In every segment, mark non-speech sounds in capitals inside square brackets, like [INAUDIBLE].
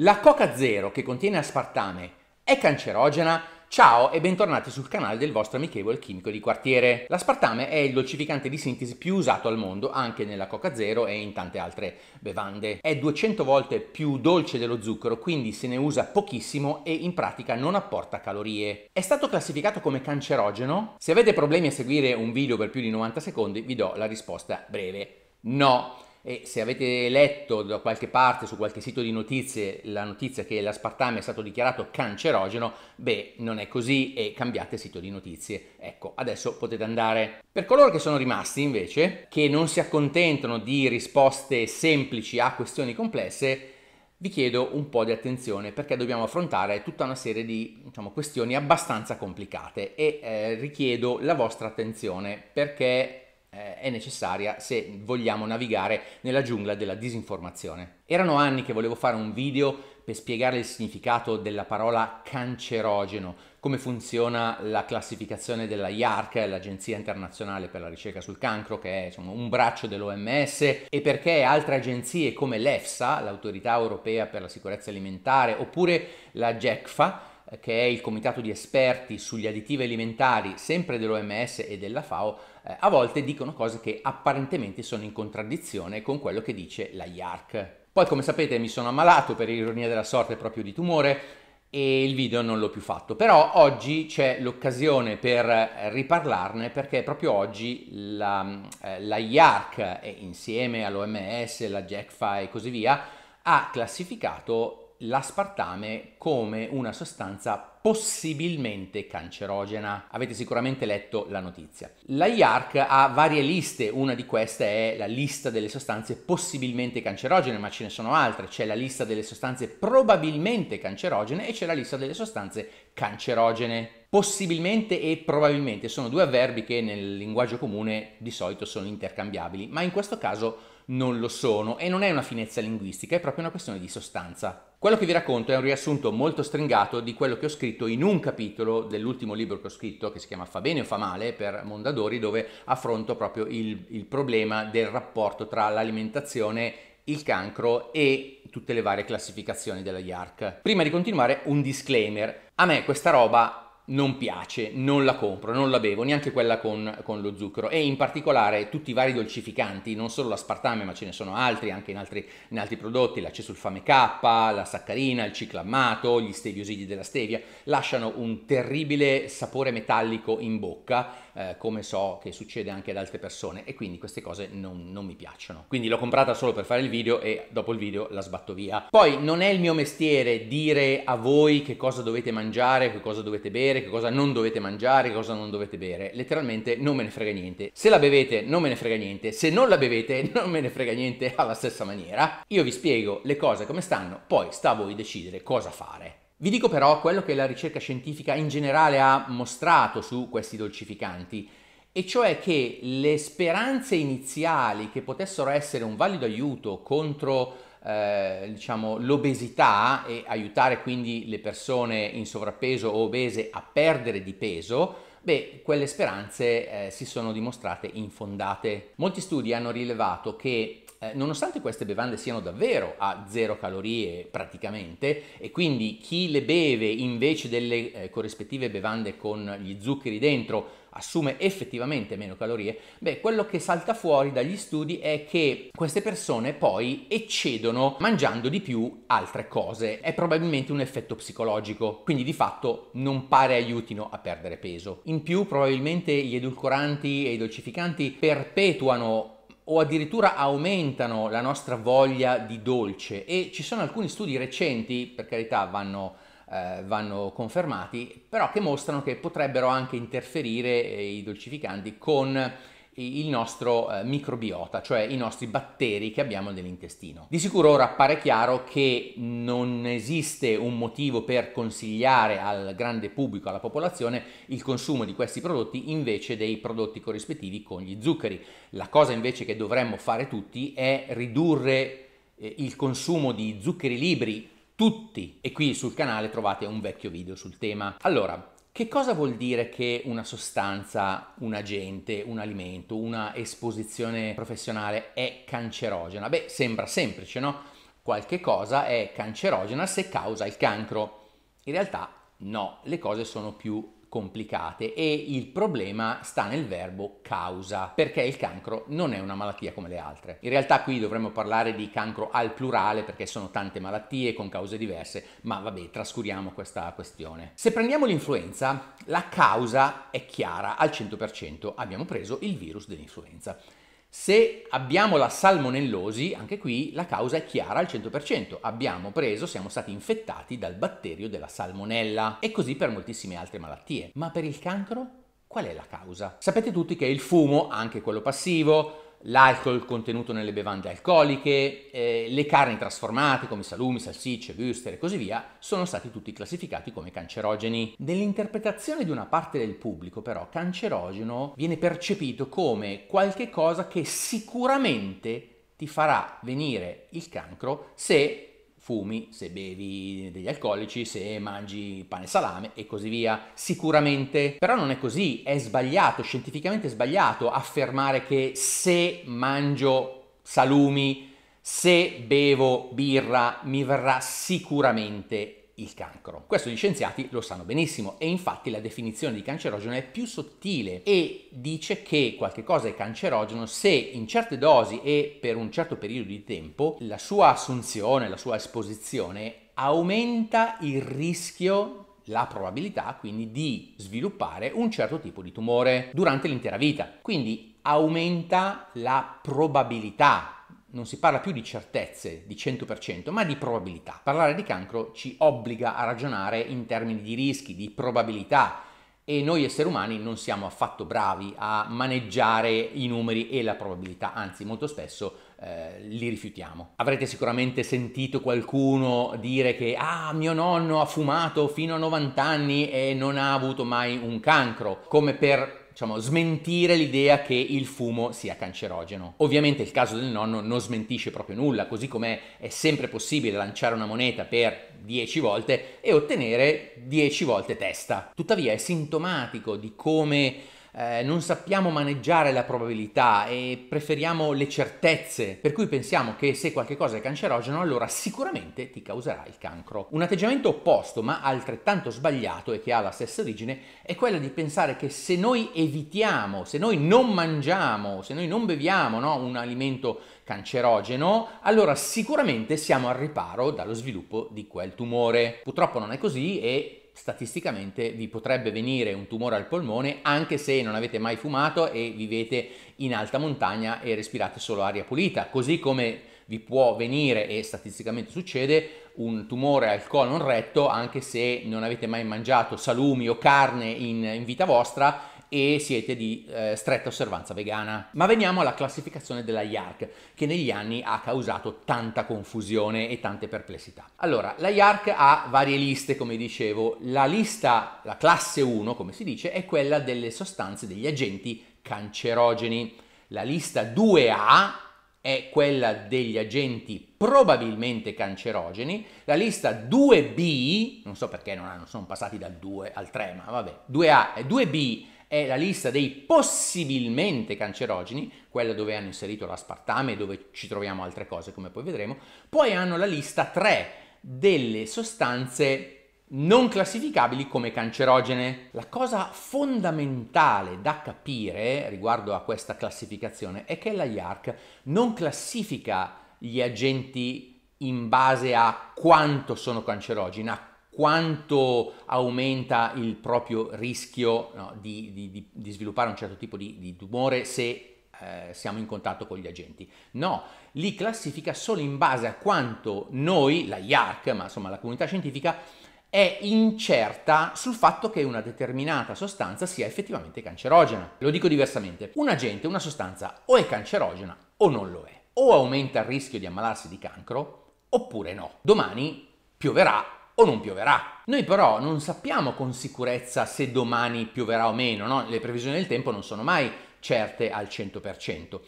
La Coca Zero che contiene aspartame è cancerogena? Ciao e bentornati sul canale del vostro amichevole chimico di quartiere. L'aspartame è il dolcificante di sintesi più usato al mondo, anche nella Coca Zero e in tante altre bevande. È 200 volte più dolce dello zucchero, quindi se ne usa pochissimo e in pratica non apporta calorie. È stato classificato come cancerogeno? Se avete problemi a seguire un video per più di 90 secondi vi do la risposta breve. No. E se avete letto da qualche parte, su qualche sito di notizie, la notizia che l'aspartame è stato dichiarato cancerogeno, beh, non è così e cambiate sito di notizie. Ecco, adesso potete andare. Per coloro che sono rimasti, invece, che non si accontentano di risposte semplici a questioni complesse, vi chiedo un po' di attenzione perché dobbiamo affrontare tutta una serie di diciamo, questioni abbastanza complicate e eh, richiedo la vostra attenzione perché eh, è necessaria se vogliamo navigare nella giungla della disinformazione. Erano anni che volevo fare un video per spiegare il significato della parola cancerogeno, come funziona la classificazione della IARC, l'Agenzia Internazionale per la Ricerca sul Cancro, che è insomma, un braccio dell'OMS, e perché altre agenzie come l'EFSA, l'Autorità Europea per la Sicurezza Alimentare, oppure la JECFA, che è il comitato di esperti sugli additivi alimentari, sempre dell'OMS e della FAO, eh, a volte dicono cose che apparentemente sono in contraddizione con quello che dice la IARC. Poi come sapete mi sono ammalato per ironia della sorte proprio di tumore e il video non l'ho più fatto, però oggi c'è l'occasione per riparlarne perché proprio oggi la, eh, la IARC eh, insieme all'OMS, la JECFA e così via ha classificato l'aspartame come una sostanza possibilmente cancerogena. Avete sicuramente letto la notizia. La IARC ha varie liste, una di queste è la lista delle sostanze possibilmente cancerogene, ma ce ne sono altre. C'è la lista delle sostanze probabilmente cancerogene e c'è la lista delle sostanze cancerogene. Possibilmente e probabilmente sono due avverbi che nel linguaggio comune di solito sono intercambiabili, ma in questo caso non lo sono e non è una finezza linguistica, è proprio una questione di sostanza. Quello che vi racconto è un riassunto molto stringato di quello che ho scritto in un capitolo dell'ultimo libro che ho scritto, che si chiama Fa bene o fa male per Mondadori, dove affronto proprio il, il problema del rapporto tra l'alimentazione il cancro e tutte le varie classificazioni della IARC. Prima di continuare un disclaimer, a me questa roba non piace, non la compro, non la bevo, neanche quella con, con, lo zucchero e in particolare tutti i vari dolcificanti, non solo l'aspartame ma ce ne sono altri anche in altri, in altri prodotti, la cesulfame K, la saccarina, il ciclammato, gli steviosidi della stevia, lasciano un terribile sapore metallico in bocca eh, come so che succede anche ad altre persone e quindi queste cose non, non mi piacciono. Quindi l'ho comprata solo per fare il video e dopo il video la sbatto via. Poi non è il mio mestiere dire a voi che cosa dovete mangiare, che cosa dovete bere, sapere che cosa non dovete mangiare, che cosa non dovete bere, letteralmente non me ne frega niente. Se la bevete non me ne frega niente, se non la bevete [LAUGHS] non me ne frega niente alla stessa maniera. Io vi spiego le cose come stanno, poi sta a voi decidere cosa fare. Vi dico però quello che la ricerca scientifica in generale ha mostrato su questi dolcificanti, e cioè che le speranze iniziali che potessero essere un valido aiuto contro eh, diciamo, l'obesità e aiutare quindi le persone in sovrappeso o obese a perdere di peso, beh, quelle speranze eh, si sono dimostrate infondate. Molti studi hanno rilevato che eh, nonostante queste bevande siano davvero a zero calorie praticamente, e quindi chi le beve invece delle eh, corrispettive bevande con gli zuccheri dentro assume effettivamente meno calorie, beh, quello che salta fuori dagli studi è che queste persone poi eccedono mangiando di più altre cose. È probabilmente un effetto psicologico, quindi di fatto non pare aiutino a perdere peso. In più, probabilmente gli edulcoranti e i dolcificanti perpetuano o addirittura aumentano la nostra voglia di dolce e ci sono alcuni studi recenti, per carità vanno, eh, vanno confermati, però che mostrano che potrebbero anche interferire eh, i dolcificanti con il nostro eh, microbiota, cioè i nostri batteri che abbiamo nell'intestino. Di sicuro ora appare chiaro che non esiste un motivo per consigliare al grande pubblico, alla popolazione, il consumo di questi prodotti invece dei prodotti corrispettivi con gli zuccheri. La cosa invece che dovremmo fare tutti è ridurre eh, il consumo di zuccheri liberi tutti e qui sul canale trovate un vecchio video sul tema. Allora, che cosa vuol dire che una sostanza, un agente, un alimento, una esposizione professionale è cancerogena? Beh, sembra semplice, no? Qualche cosa è cancerogena se causa il cancro. In realtà no, le cose sono più complicate e il problema sta nel verbo causa, perché il cancro non è una malattia come le altre. In realtà qui dovremmo parlare di cancro al plurale perché sono tante malattie con cause diverse, ma vabbè, trascuriamo questa questione. Se prendiamo l'influenza, la causa è chiara al 100%, abbiamo preso il virus dell'influenza. Se abbiamo la salmonellosi, anche qui la causa è chiara al 100%. Abbiamo preso, siamo stati infettati dal batterio della salmonella e così per moltissime altre malattie. Ma per il cancro? Qual è la causa? Sapete tutti che il fumo, anche quello passivo, l'alcol contenuto nelle bevande alcoliche, eh, le carni trasformate come salumi, salsicce, würstel e così via, sono stati tutti classificati come cancerogeni. Nell'interpretazione di una parte del pubblico però cancerogeno viene percepito come qualche cosa che sicuramente ti farà venire il cancro se fumi, se bevi degli alcolici, se mangi pane e salame e così via. Sicuramente, però non è così, è sbagliato, scientificamente sbagliato affermare che se mangio salumi, se bevo birra, mi verrà sicuramente il cancro. Questo gli scienziati lo sanno benissimo e infatti la definizione di cancerogeno è più sottile e dice che qualche cosa è cancerogeno se in certe dosi e per un certo periodo di tempo la sua assunzione, la sua esposizione aumenta il rischio la probabilità quindi di sviluppare un certo tipo di tumore durante l'intera vita. Quindi aumenta la probabilità non si parla più di certezze, di 100%, ma di probabilità. Parlare di cancro ci obbliga a ragionare in termini di rischi, di probabilità e noi esseri umani non siamo affatto bravi a maneggiare i numeri e la probabilità, anzi molto spesso eh, li rifiutiamo. Avrete sicuramente sentito qualcuno dire che ah, mio nonno ha fumato fino a 90 anni e non ha avuto mai un cancro, come per diciamo, smentire l'idea che il fumo sia cancerogeno. Ovviamente il caso del nonno non smentisce proprio nulla, così come è sempre possibile lanciare una moneta per 10 volte e ottenere 10 volte testa. Tuttavia è sintomatico di come eh, non sappiamo maneggiare la probabilità e preferiamo le certezze, per cui pensiamo che se qualcosa è cancerogeno allora sicuramente ti causerà il cancro. Un atteggiamento opposto ma altrettanto sbagliato e che ha la stessa origine è quello di pensare che se noi evitiamo, se noi non mangiamo, se noi non beviamo no, un alimento cancerogeno, allora sicuramente siamo al riparo dallo sviluppo di quel tumore. Purtroppo non è così e statisticamente vi potrebbe venire un tumore al polmone anche se non avete mai fumato e vivete in alta montagna e respirate solo aria pulita, così come vi può venire e statisticamente succede un tumore al colon retto anche se non avete mai mangiato salumi o carne in, in vita vostra e siete di eh, stretta osservanza vegana. Ma veniamo alla classificazione della IARC, che negli anni ha causato tanta confusione e tante perplessità. Allora, la IARC ha varie liste, come dicevo. La lista, la classe 1, come si dice, è quella delle sostanze, degli agenti cancerogeni. La lista 2A è quella degli agenti probabilmente cancerogeni, la lista 2B, non so perché non, hanno, sono passati dal 2 al 3, ma vabbè, 2A e 2B è la lista dei possibilmente cancerogeni, quella dove hanno inserito l'aspartame e dove ci troviamo altre cose come poi vedremo, poi hanno la lista 3 delle sostanze non classificabili come cancerogene. La cosa fondamentale da capire riguardo a questa classificazione è che la IARC non classifica gli agenti in base a quanto sono cancerogeni, a quanto aumenta il proprio rischio no, di, di, di, sviluppare un certo tipo di, di tumore se eh, siamo in contatto con gli agenti. No, li classifica solo in base a quanto noi, la IARC, ma insomma la comunità scientifica, è incerta sul fatto che una determinata sostanza sia effettivamente cancerogena. Lo dico diversamente, un agente, una sostanza o è cancerogena o non lo è, o aumenta il rischio di ammalarsi di cancro oppure no. Domani pioverà o non pioverà. Noi però non sappiamo con sicurezza se domani pioverà o meno, no? le previsioni del tempo non sono mai certe al 100%.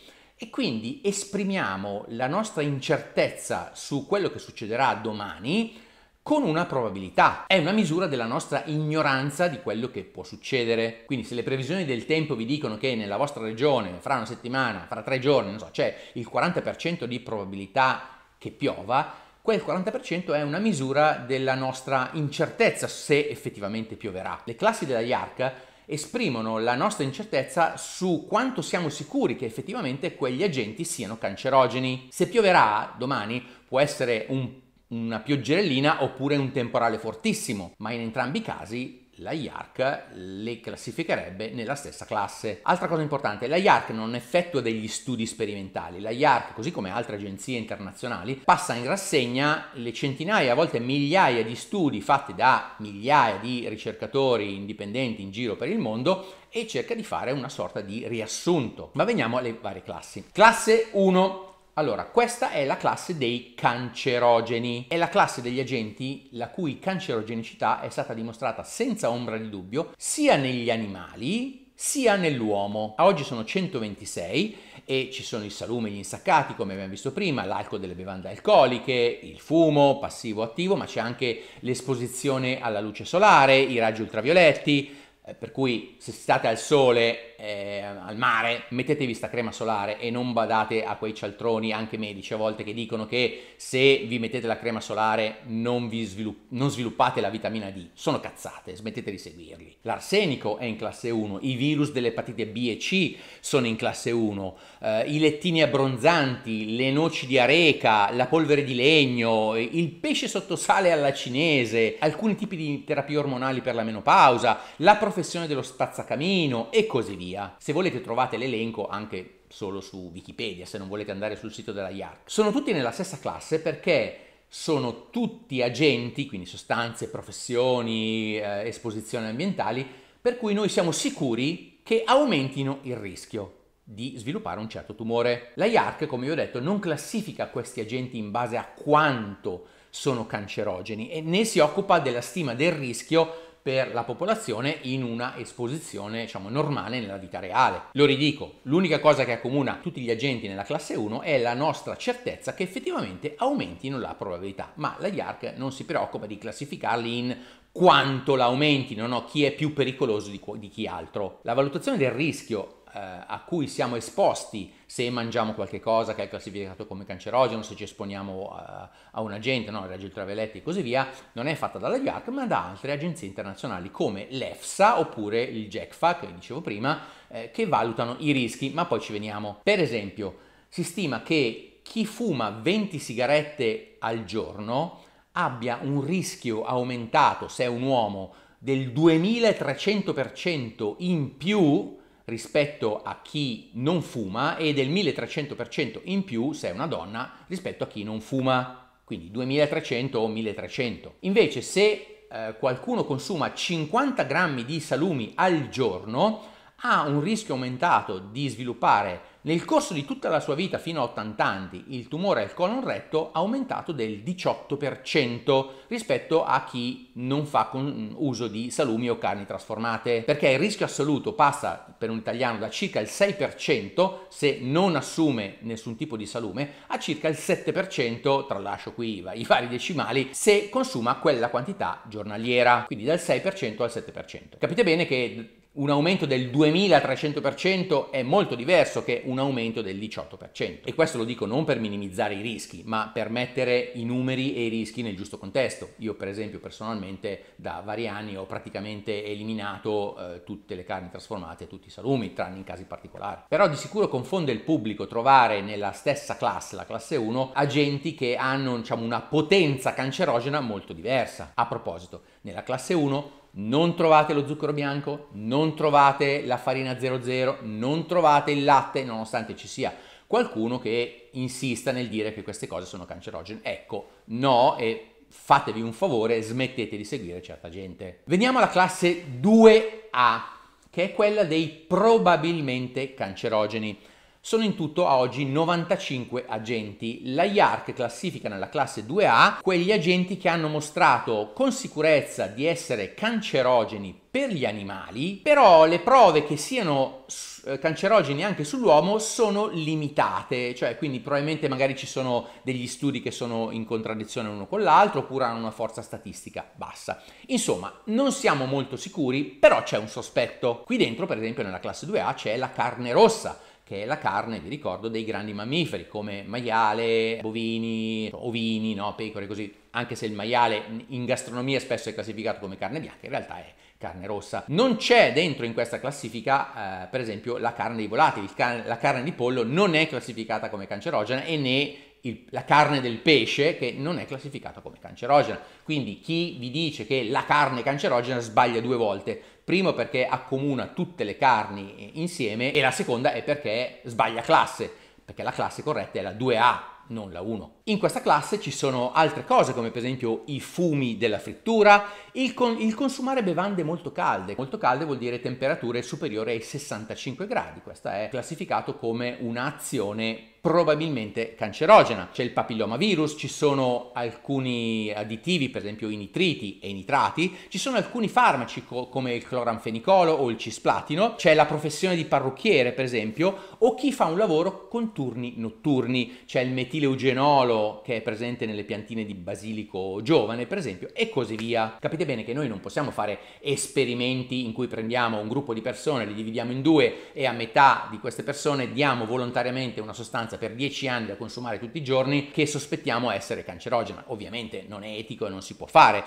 E quindi esprimiamo la nostra incertezza su quello che succederà domani con una probabilità. È una misura della nostra ignoranza di quello che può succedere. Quindi se le previsioni del tempo vi dicono che nella vostra regione fra una settimana, fra tre giorni, non so, c'è il 40% di probabilità che piova, quel 40% è una misura della nostra incertezza se effettivamente pioverà. Le classi della IARC esprimono la nostra incertezza su quanto siamo sicuri che effettivamente quegli agenti siano cancerogeni. Se pioverà domani può essere un una pioggerellina oppure un temporale fortissimo, ma in entrambi i casi la IARC le classificherebbe nella stessa classe. Altra cosa importante, la IARC non effettua degli studi sperimentali, la IARC, così come altre agenzie internazionali, passa in rassegna le centinaia, a volte migliaia di studi fatti da migliaia di ricercatori indipendenti in giro per il mondo e cerca di fare una sorta di riassunto. Ma veniamo alle varie classi. Classe 1 allora, questa è la classe dei cancerogeni, è la classe degli agenti la cui cancerogenicità è stata dimostrata senza ombra di dubbio sia negli animali sia nell'uomo. A oggi sono 126 e ci sono i salumi, gli insaccati, come abbiamo visto prima, l'alcol delle bevande alcoliche, il fumo passivo attivo, ma c'è anche l'esposizione alla luce solare, i raggi ultravioletti, eh, per cui se state al sole eh, al mare, mettetevi sta crema solare e non badate a quei cialtroni, anche medici a volte, che dicono che se vi mettete la crema solare non, svilupp- non sviluppate la vitamina D. Sono cazzate, smettete di seguirli. L'arsenico è in classe 1, i virus dell'epatite B e C sono in classe 1, eh, i lettini abbronzanti, le noci di areca, la polvere di legno, il pesce sottosale alla cinese, alcuni tipi di terapie ormonali per la menopausa, la professione dello spazzacamino e così via via. Se volete trovate l'elenco anche solo su Wikipedia, se non volete andare sul sito della IARC. Sono tutti nella stessa classe perché sono tutti agenti, quindi sostanze, professioni, eh, esposizioni ambientali, per cui noi siamo sicuri che aumentino il rischio di sviluppare un certo tumore. La IARC, come vi ho detto, non classifica questi agenti in base a quanto sono cancerogeni e né si occupa della stima del rischio per la popolazione in una esposizione diciamo, normale nella vita reale. Lo ridico, l'unica cosa che accomuna tutti gli agenti nella classe 1 è la nostra certezza che effettivamente aumentino la probabilità, ma la IARC non si preoccupa di classificarli in quanto l'aumentino, no? chi è più pericoloso di, di chi altro. La valutazione del rischio eh, a cui siamo esposti se mangiamo qualche cosa che è classificato come cancerogeno, se ci esponiamo a, eh, a un agente, no, raggi ultravioletti e così via, non è fatta dalla IARC ma da altre agenzie internazionali come l'EFSA oppure il GECFA che dicevo prima, eh, che valutano i rischi, ma poi ci veniamo. Per esempio, si stima che chi fuma 20 sigarette al giorno abbia un rischio aumentato, se è un uomo, del 2300% in più rispetto a chi non fuma e del 1300% in più se è una donna rispetto a chi non fuma, quindi 2300 o 1300. Invece se eh, qualcuno consuma 50 grammi di salumi al giorno ha un rischio aumentato di sviluppare nel corso di tutta la sua vita, fino a 80 anni, il tumore al colon retto ha aumentato del 18% rispetto a chi non fa uso di salumi o carni trasformate, perché il rischio assoluto passa per un italiano da circa il 6% se non assume nessun tipo di salume a circa il 7%, tralascio qui i vari decimali, se consuma quella quantità giornaliera, quindi dal 6% al 7%. Capite bene che un aumento del 2300% è molto diverso che un aumento del 18%. E questo lo dico non per minimizzare i rischi, ma per mettere i numeri e i rischi nel giusto contesto. Io per esempio personalmente da vari anni ho praticamente eliminato eh, tutte le carni trasformate, tutti i salumi, tranne in casi particolari. Però di sicuro confonde il pubblico trovare nella stessa classe, la classe 1, agenti che hanno diciamo, una potenza cancerogena molto diversa. A proposito, nella classe 1 non trovate lo zucchero bianco, non trovate la farina 00, non trovate il latte, nonostante ci sia qualcuno che insista nel dire che queste cose sono cancerogene. Ecco, no e fatevi un favore, smettete di seguire certa gente. Veniamo alla classe 2A, che è quella dei probabilmente cancerogeni. Sono in tutto a oggi 95 agenti. La IARC classifica nella classe 2A quegli agenti che hanno mostrato con sicurezza di essere cancerogeni per gli animali, però le prove che siano eh, cancerogeni anche sull'uomo sono limitate, cioè quindi probabilmente magari ci sono degli studi che sono in contraddizione l'uno con l'altro oppure hanno una forza statistica bassa. Insomma, non siamo molto sicuri, però c'è un sospetto. Qui dentro, per esempio, nella classe 2A c'è la carne rossa che è la carne, vi ricordo, dei grandi mammiferi come maiale, bovini, ovini, no? pecore, così. Anche se il maiale in gastronomia spesso è classificato come carne bianca, in realtà è carne rossa. Non c'è dentro in questa classifica, eh, per esempio, la carne dei volatili. Can- la carne di pollo non è classificata come cancerogena e né il, la carne del pesce che non è classificata come cancerogena. Quindi chi vi dice che la carne è cancerogena sbaglia due volte. Primo perché accomuna tutte le carni insieme e la seconda è perché sbaglia classe, perché la classe corretta è la 2A, non la 1. In questa classe ci sono altre cose come per esempio i fumi della frittura, il, con, il, consumare bevande molto calde. Molto calde vuol dire temperature superiori ai 65 gradi, questo è classificato come un'azione probabilmente cancerogena. C'è il papillomavirus, ci sono alcuni additivi, per esempio i nitriti e i nitrati, ci sono alcuni farmaci co- come il cloranfenicolo o il cisplatino, c'è la professione di parrucchiere, per esempio, o chi fa un lavoro con turni notturni, c'è il metileugenolo che è presente nelle piantine di basilico giovane, per esempio, e così via. Capite bene che noi non possiamo fare esperimenti in cui prendiamo un gruppo di persone, li dividiamo in due e a metà di queste persone diamo volontariamente una sostanza sostanza per 10 anni da consumare tutti i giorni che sospettiamo essere cancerogena. Ovviamente non è etico e non si può fare.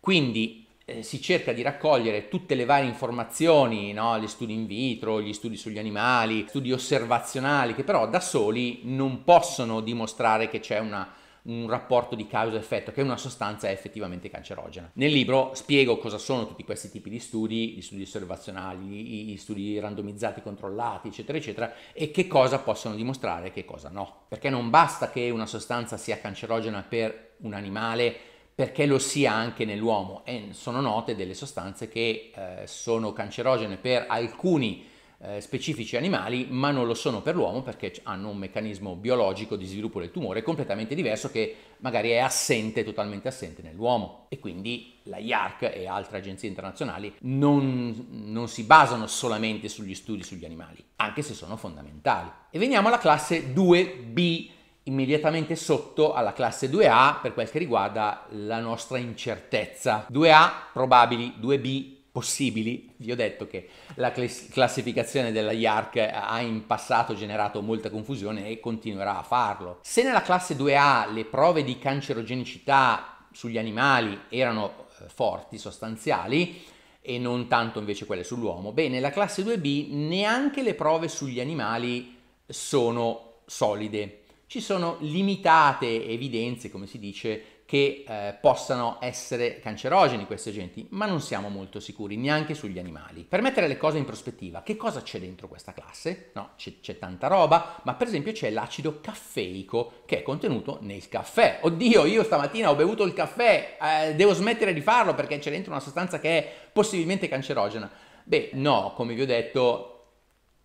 Quindi eh, si cerca di raccogliere tutte le varie informazioni, no? gli studi in vitro, gli studi sugli animali, studi osservazionali, che però da soli non possono dimostrare che c'è una un rapporto di causa-effetto, che una sostanza è effettivamente cancerogena. Nel libro spiego cosa sono tutti questi tipi di studi, gli studi osservazionali, gli studi randomizzati, controllati, eccetera, eccetera, e che cosa possono dimostrare e che cosa no. Perché non basta che una sostanza sia cancerogena per un animale, perché lo sia anche nell'uomo e sono note delle sostanze che eh, sono cancerogene per alcuni eh, specifici animali, ma non lo sono per l'uomo perché hanno un meccanismo biologico di sviluppo del tumore completamente diverso che magari è assente, totalmente assente nell'uomo. E quindi la IARC e altre agenzie internazionali non, non si basano solamente sugli studi sugli animali, anche se sono fondamentali. E veniamo alla classe 2B immediatamente sotto alla classe 2A per quel che riguarda la nostra incertezza. 2A probabili, 2B possibili, vi ho detto che la classificazione della IARC ha in passato generato molta confusione e continuerà a farlo. Se nella classe 2A le prove di cancerogenicità sugli animali erano eh, forti, sostanziali, e non tanto invece quelle sull'uomo, beh, nella classe 2B neanche le prove sugli animali sono solide. Ci sono limitate evidenze, come si dice, che eh, possano essere cancerogeni questi agenti, ma non siamo molto sicuri neanche sugli animali. Per mettere le cose in prospettiva, che cosa c'è dentro questa classe? No, c'è, c'è tanta roba, ma per esempio c'è l'acido caffeico che è contenuto nel caffè. Oddio, io stamattina ho bevuto il caffè, eh, devo smettere di farlo perché c'è dentro una sostanza che è possibilmente cancerogena. Beh, no, come vi ho detto,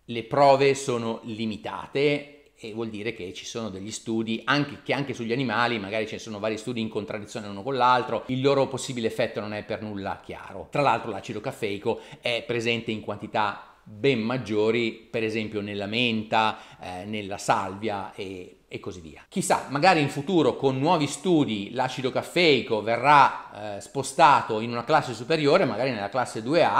le prove sono limitate, e vuol dire che ci sono degli studi anche, che anche sugli animali, magari ci sono vari studi in contraddizione l'uno con l'altro, il loro possibile effetto non è per nulla chiaro. Tra l'altro l'acido caffeico è presente in quantità ben maggiori, per esempio nella menta, eh, nella salvia e e così via. Chissà, magari in futuro con nuovi studi l'acido caffeico verrà eh, spostato in una classe superiore, magari nella classe 2A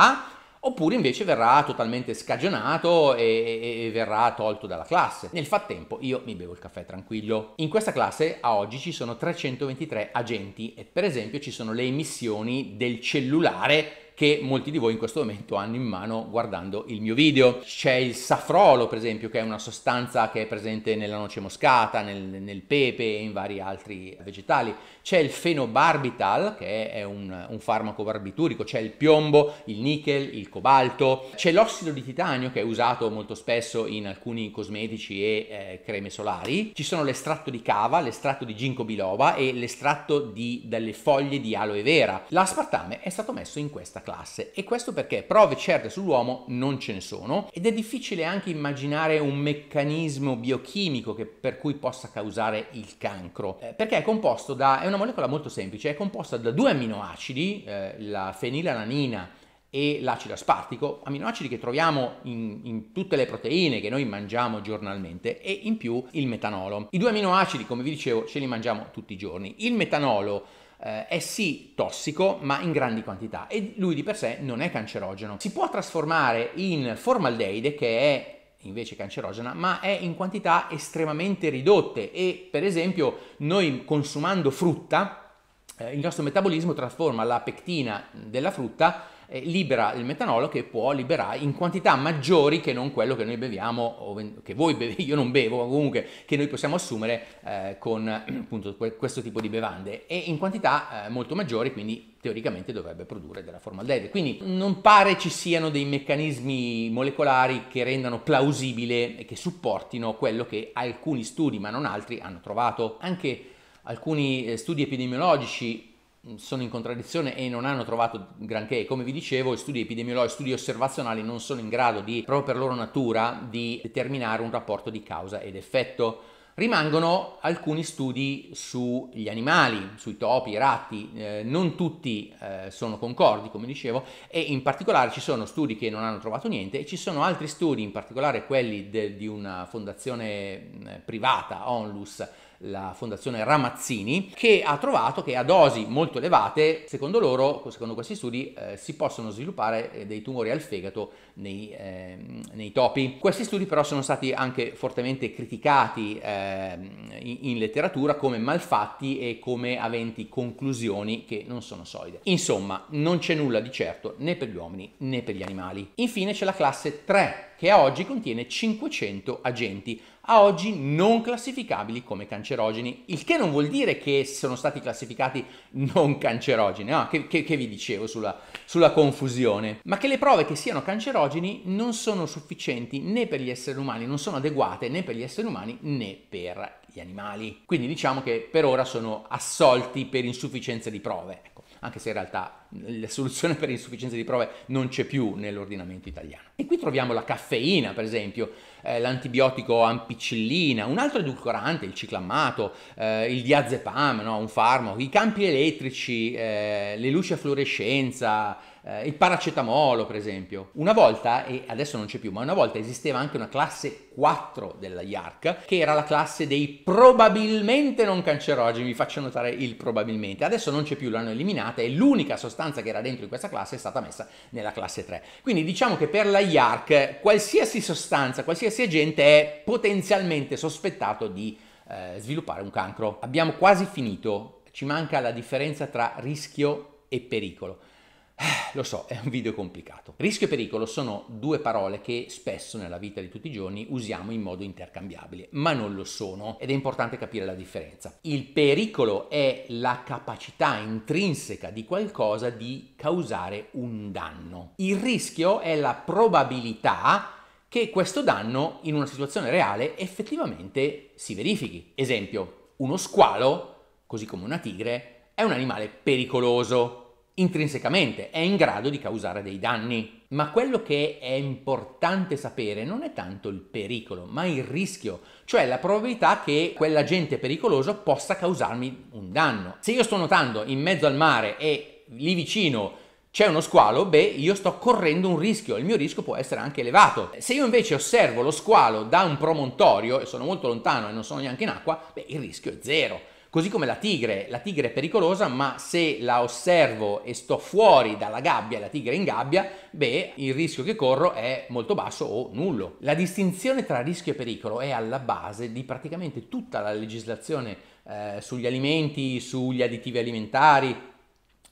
oppure invece verrà totalmente scagionato e, e, verrà tolto dalla classe. Nel frattempo io mi bevo il caffè tranquillo. In questa classe a oggi ci sono 323 agenti e per esempio ci sono le emissioni del cellulare che molti di voi in questo momento hanno in mano guardando il mio video. C'è il safrolo, per esempio, che è una sostanza che è presente nella noce moscata, nel, nel pepe e in vari altri vegetali. C'è il fenobarbital, che è un, un farmaco barbiturico, c'è il piombo, il nichel, il cobalto, c'è l'ossido di titanio che è usato molto spesso in alcuni cosmetici e eh, creme solari, ci sono l'estratto di cava, l'estratto di ginkgo biloba e l'estratto delle foglie di aloe vera. L'aspartame è stato messo in questa classe e questo perché prove certe sull'uomo non ce ne sono ed è difficile anche immaginare un meccanismo biochimico che, per cui possa causare il cancro eh, perché è composto da è una molecola molto semplice è composta da due amminoacidi, eh, la fenilalanina e l'acido aspartico, amminoacidi che troviamo in, in, tutte le proteine che noi mangiamo giornalmente e in più il metanolo. I due aminoacidi, come vi dicevo, ce li mangiamo tutti i giorni. Il metanolo eh, è sì tossico ma in grandi quantità e lui di per sé non è cancerogeno. Si può trasformare in formaldeide che è invece cancerogena, ma è in quantità estremamente ridotte e per esempio noi consumando frutta, eh, il nostro metabolismo trasforma la pectina della frutta eh, libera il metanolo che può liberare in quantità maggiori che non quello che noi beviamo, o che voi bevete, io non bevo, ma comunque che noi possiamo assumere eh, con [CLEARS THROAT] appunto, questo tipo di bevande e in quantità eh, molto maggiori, quindi teoricamente dovrebbe produrre della formaldeide. Quindi non pare ci siano dei meccanismi molecolari che rendano plausibile e che supportino quello che alcuni studi, ma non altri, hanno trovato. Anche alcuni eh, studi epidemiologici sono in contraddizione e non hanno trovato granché. Come vi dicevo, studi epidemiologici, studi osservazionali non sono in grado di, proprio per loro natura, di determinare un rapporto di causa ed effetto. Rimangono alcuni studi sugli animali, sui topi, i ratti, eh, non tutti eh, sono concordi, come dicevo, e in particolare ci sono studi che non hanno trovato niente e ci sono altri studi, in particolare quelli de, di una fondazione mm, privata, Onlus, la fondazione Ramazzini, che ha trovato che a dosi molto elevate, secondo loro, secondo questi studi, eh, si possono sviluppare eh, dei tumori al fegato nei, eh, nei, topi. Questi studi però sono stati anche fortemente criticati eh, in, in letteratura come malfatti e come aventi conclusioni che non sono solide. Insomma, non c'è nulla di certo né per gli uomini né per gli animali. Infine c'è la classe 3 che a oggi contiene 500 agenti, a oggi non classificabili come cancerogeni, il che non vuol dire che sono stati classificati non cancerogeni, no? che, che, che vi dicevo sulla, sulla confusione, ma che le prove che siano cancerogeni non sono sufficienti né per gli esseri umani, non sono adeguate né per gli esseri umani né per gli animali. Quindi diciamo che per ora sono assolti per insufficienza di prove, ecco, anche se in realtà la soluzione per insufficienza di prove non c'è più nell'ordinamento italiano. E qui troviamo la caffeina, per esempio, eh, l'antibiotico ampicillina, un altro edulcorante, il ciclamato, eh, il diazepam, no? un farmaco, i campi elettrici, eh, le luci a fluorescenza, eh, il paracetamolo, per esempio. Una volta, e adesso non c'è più, ma una volta esisteva anche una classe 4 della IARC, che era la classe dei probabilmente non cancerogeni, vi faccio notare il probabilmente. Adesso non c'è più, l'hanno eliminata, è l'unica sostanza stanza che era dentro in questa classe è stata messa nella classe 3. Quindi diciamo che per la IARC qualsiasi sostanza, qualsiasi agente è potenzialmente sospettato di eh, sviluppare un cancro. Abbiamo quasi finito, ci manca la differenza tra rischio e pericolo. Eh, lo so, è un video complicato. Rischio e pericolo sono due parole che spesso nella vita di tutti i giorni usiamo in modo intercambiabile, ma non lo sono ed è importante capire la differenza. Il pericolo è la capacità intrinseca di qualcosa di causare un danno. Il rischio è la probabilità che questo danno in una situazione reale effettivamente si verifichi. Esempio, uno squalo, così come una tigre, è un animale pericoloso intrinsecamente è in grado di causare dei danni. Ma quello che è importante sapere non è tanto il pericolo, ma il rischio, cioè la probabilità che quell'agente pericoloso possa causarmi un danno. Se io sto nuotando in mezzo al mare e lì vicino c'è uno squalo, beh, io sto correndo un rischio, il mio rischio può essere anche elevato. Se io invece osservo lo squalo da un promontorio e sono molto lontano e non sono neanche in acqua, beh, il rischio è zero. Così come la tigre, la tigre è pericolosa, ma se la osservo e sto fuori dalla gabbia, la tigre in gabbia, beh, il rischio che corro è molto basso o nullo. La distinzione tra rischio e pericolo è alla base di praticamente tutta la legislazione eh, sugli alimenti, sugli additivi alimentari,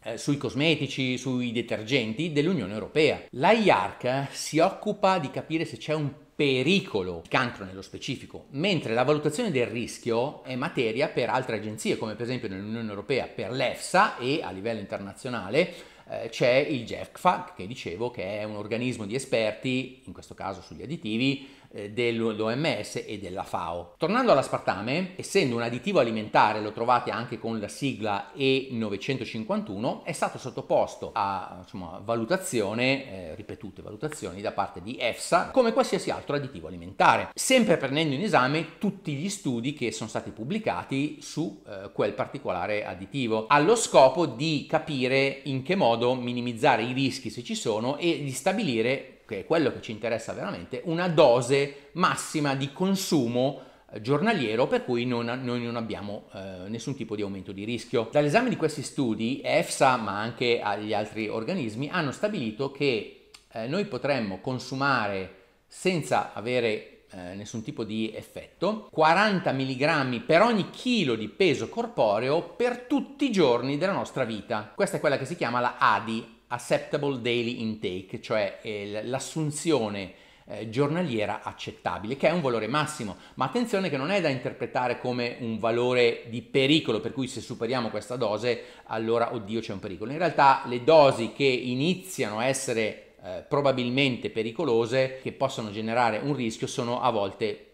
eh, sui cosmetici, sui detergenti dell'Unione Europea. La IARC si occupa di capire se c'è un pericolo, cancro nello specifico, mentre la valutazione del rischio è materia per altre agenzie, come per esempio nell'Unione Europea per l'EFSA e a livello internazionale eh, c'è il GEFCFA, che dicevo che è un organismo di esperti, in questo caso sugli additivi, eh, dell'OMS e della FAO. Tornando all'aspartame, essendo un additivo alimentare, lo trovate anche con la sigla E951, è stato sottoposto a insomma, valutazione, eh, ripetute valutazioni da parte di EFSA, come qualsiasi altro additivo alimentare, sempre prendendo in esame tutti gli studi che sono stati pubblicati su eh, quel particolare additivo, allo scopo di capire in che modo minimizzare i rischi se ci sono e di stabilire che è quello che ci interessa veramente, una dose massima di consumo eh, giornaliero per cui non, noi non abbiamo eh, nessun tipo di aumento di rischio. Dall'esame di questi studi EFSA ma anche gli altri organismi hanno stabilito che eh, noi potremmo consumare senza avere eh, nessun tipo di effetto 40 mg per ogni chilo di peso corporeo per tutti i giorni della nostra vita. Questa è quella che si chiama la ADI, acceptable daily intake, cioè eh, l'assunzione eh, giornaliera accettabile, che è un valore massimo, ma attenzione che non è da interpretare come un valore di pericolo, per cui se superiamo questa dose allora oddio c'è un pericolo. In realtà le dosi che iniziano a essere eh, probabilmente pericolose, che possono generare un rischio, sono a volte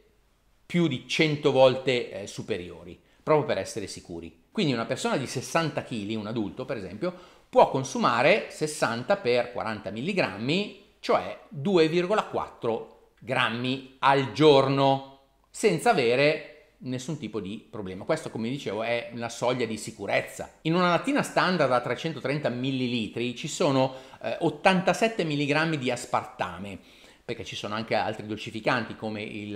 più di 100 volte eh, superiori, proprio per essere sicuri. Quindi una persona di 60 kg, un adulto per esempio, può consumare 60 x 40 mg, cioè 2,4 grammi al giorno, senza avere nessun tipo di problema. Questo, come dicevo, è una soglia di sicurezza. In una lattina standard a 330 ml ci sono eh, 87 mg di aspartame, perché ci sono anche altri dolcificanti come il,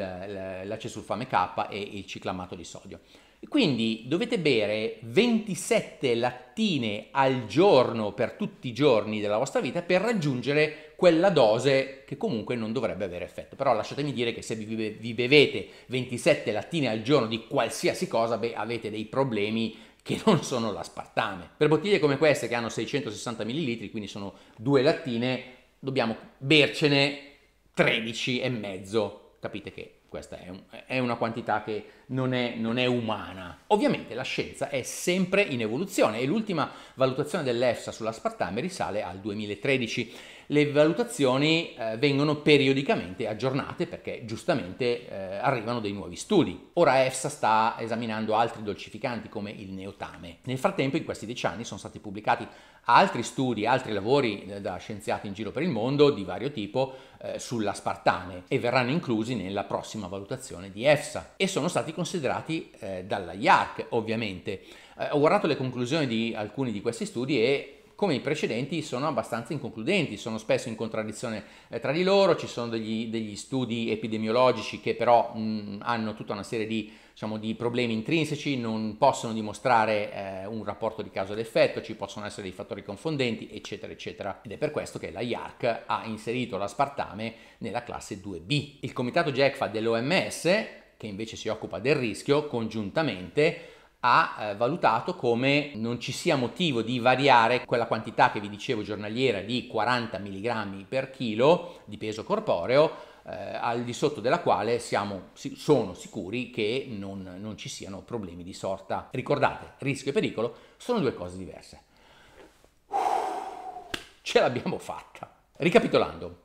l'acesulfame K e il ciclamato di sodio. Quindi dovete bere 27 lattine al giorno per tutti i giorni della vostra vita per raggiungere quella dose che comunque non dovrebbe avere effetto. Però lasciatemi dire che se vi bevete 27 lattine al giorno di qualsiasi cosa, beh, avete dei problemi che non sono l'aspartame. Per bottiglie come queste che hanno 660 millilitri, quindi sono due lattine, dobbiamo bercene 13 e mezzo. Capite che questa è, un, è una quantità che non è, non è, umana. Ovviamente la scienza è sempre in evoluzione e l'ultima valutazione dell'EFSA sull'aspartame risale al 2013 le valutazioni eh, vengono periodicamente aggiornate perché giustamente eh, arrivano dei nuovi studi. Ora EFSA sta esaminando altri dolcificanti come il neotame. Nel frattempo in questi dieci anni sono stati pubblicati altri studi, altri lavori eh, da scienziati in giro per il mondo di vario tipo eh, sull'aspartame e verranno inclusi nella prossima valutazione di EFSA e sono stati considerati eh, dalla IARC ovviamente. Eh, ho guardato le conclusioni di alcuni di questi studi e come i precedenti sono abbastanza inconcludenti, sono spesso in contraddizione eh, tra di loro, ci sono degli, degli studi epidemiologici che però mh, hanno tutta una serie di diciamo, di problemi intrinseci, non possono dimostrare eh, un rapporto di causa ed effetto, ci possono essere dei fattori confondenti, eccetera, eccetera. Ed è per questo che la IARC ha inserito l'aspartame nella classe 2B. Il comitato GECFA dell'OMS, che invece si occupa del rischio, congiuntamente ha eh, valutato come non ci sia motivo di variare quella quantità che vi dicevo giornaliera di 40 mg per chilo di peso corporeo eh, al di sotto della quale siamo, sono sicuri che non, non ci siano problemi di sorta. Ricordate, rischio e pericolo sono due cose diverse. Ce l'abbiamo fatta. Ricapitolando,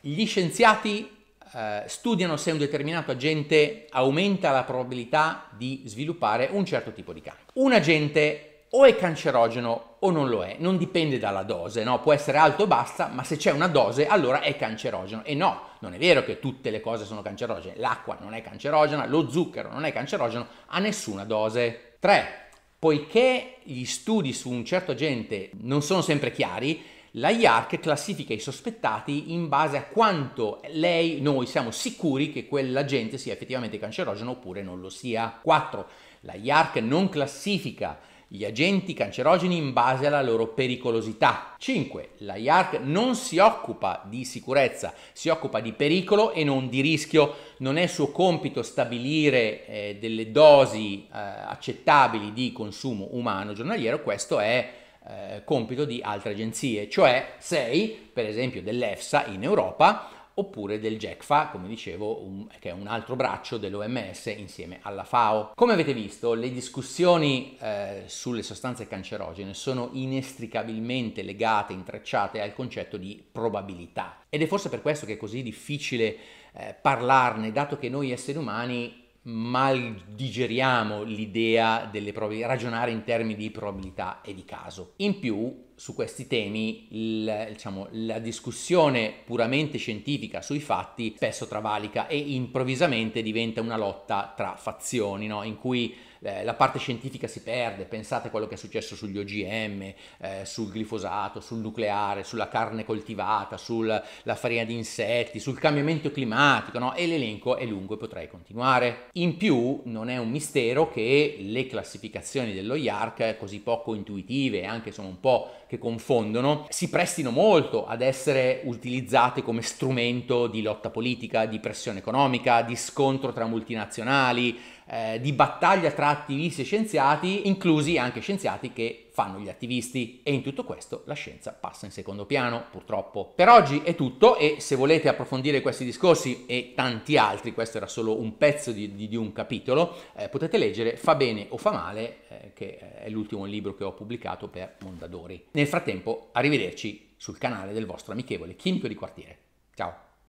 gli scienziati eh, studiano se un determinato agente aumenta la probabilità di sviluppare un certo tipo di cancro. Un agente o è cancerogeno o non lo è, non dipende dalla dose, no? può essere alto o bassa, ma se c'è una dose allora è cancerogeno. E no, non è vero che tutte le cose sono cancerogene, l'acqua non è cancerogena, lo zucchero non è cancerogeno a nessuna dose. 3. Poiché gli studi su un certo agente non sono sempre chiari, la IARC classifica i sospettati in base a quanto lei, noi siamo sicuri che quell'agente sia effettivamente cancerogeno oppure non lo sia. 4. La IARC non classifica gli agenti cancerogeni in base alla loro pericolosità. 5. La IARC non si occupa di sicurezza, si occupa di pericolo e non di rischio. Non è suo compito stabilire eh, delle dosi eh, accettabili di consumo umano giornaliero, questo è eh, compito di altre agenzie, cioè sei per esempio dell'EFSA in Europa oppure del GECFA, come dicevo, un, che è un altro braccio dell'OMS insieme alla FAO. Come avete visto, le discussioni eh, sulle sostanze cancerogene sono inestricabilmente legate, intrecciate al concetto di probabilità. Ed è forse per questo che è così difficile eh, parlarne, dato che noi esseri umani mal digeriamo l'idea delle probabilità, ragionare in termini di probabilità e di caso. In più, su questi temi, il, diciamo, la discussione puramente scientifica sui fatti spesso travalica e improvvisamente diventa una lotta tra fazioni, no? in cui eh, la parte scientifica si perde, pensate a quello che è successo sugli OGM, eh, sul glifosato, sul nucleare, sulla carne coltivata, sulla farina di insetti, sul cambiamento climatico, no? e l'elenco è lungo e potrei continuare. In più non è un mistero che le classificazioni dello IARC, così poco intuitive e anche sono un po' che confondono, si prestino molto ad essere utilizzate come strumento di lotta politica, di pressione economica, di scontro tra multinazionali, eh, di battaglia tra attivisti e scienziati, inclusi anche scienziati che fanno gli attivisti e in tutto questo la scienza passa in secondo piano, purtroppo. Per oggi è tutto e se volete approfondire questi discorsi e tanti altri, questo era solo un pezzo di, di, di un capitolo, eh, potete leggere Fa bene o fa male, eh, che eh, è l'ultimo libro che ho pubblicato per Mondadori. Nel frattempo, arrivederci sul canale del vostro amichevole chimico di quartiere. Ciao!